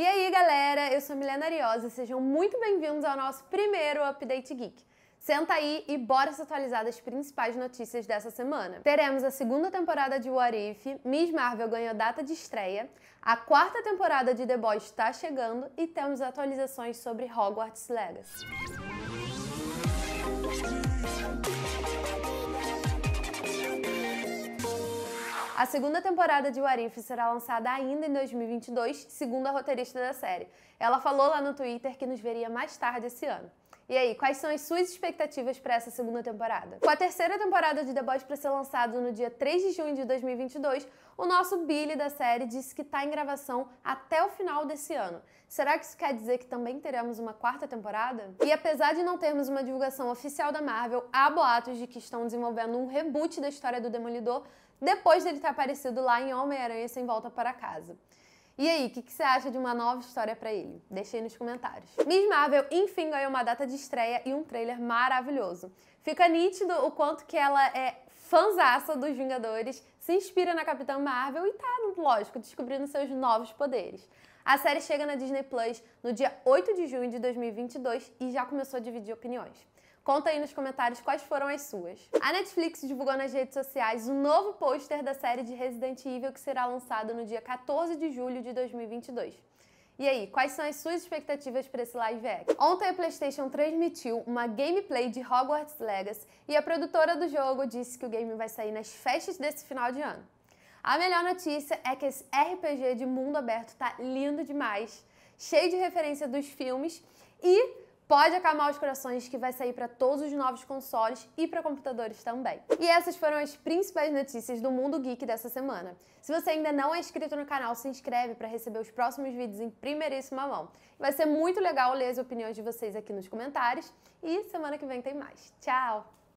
E aí, galera, eu sou Milena Ariosa e sejam muito bem-vindos ao nosso primeiro Update Geek. Senta aí e bora se atualizar das principais notícias dessa semana. Teremos a segunda temporada de What If, Miss Marvel ganhou data de estreia, a quarta temporada de The Boys está chegando e temos atualizações sobre Hogwarts Legacy. A segunda temporada de Warif será lançada ainda em 2022, segundo a roteirista da série. Ela falou lá no Twitter que nos veria mais tarde esse ano. E aí, quais são as suas expectativas para essa segunda temporada? Com a terceira temporada de The Boys para ser lançada no dia 3 de junho de 2022, o nosso Billy da série disse que está em gravação até o final desse ano. Será que isso quer dizer que também teremos uma quarta temporada? E apesar de não termos uma divulgação oficial da Marvel, há boatos de que estão desenvolvendo um reboot da história do Demolidor depois dele ter aparecido lá em Homem-Aranha Sem Volta para Casa. E aí, o que, que, você acha de uma nova história para ele? Deixe aí nos comentários. Miss Marvel, enfim, ganhou uma data de estreia e um trailer maravilhoso. Fica nítido o quanto que ela é fanzaça dos Vingadores, se inspira na Capitã Marvel e tá, lógico, descobrindo seus novos poderes. A série chega na Disney Plus no dia 8 de junho de 2022 e já começou a dividir opiniões. Conta aí nos comentários quais foram as suas. A Netflix divulgou nas redes sociais um novo pôster da série de Resident Evil que será lançado no dia 14 de julho de 2022. E aí, quais são as suas expectativas para esse live action? Ontem a PlayStation transmitiu uma gameplay de Hogwarts Legacy e a produtora do jogo disse que o game vai sair nas festas desse final de ano. A melhor notícia é que esse RPG de mundo aberto tá lindo demais, cheio de referência dos filmes e pode acalmar os corações que vai sair para todos os novos consoles e para computadores também. E essas foram as principais notícias do mundo geek dessa semana. Se você ainda não é inscrito no canal, se inscreve para receber os próximos vídeos em primeiríssima mão. Vai ser muito legal ler as opiniões de vocês aqui nos comentários e semana que vem tem mais. Tchau.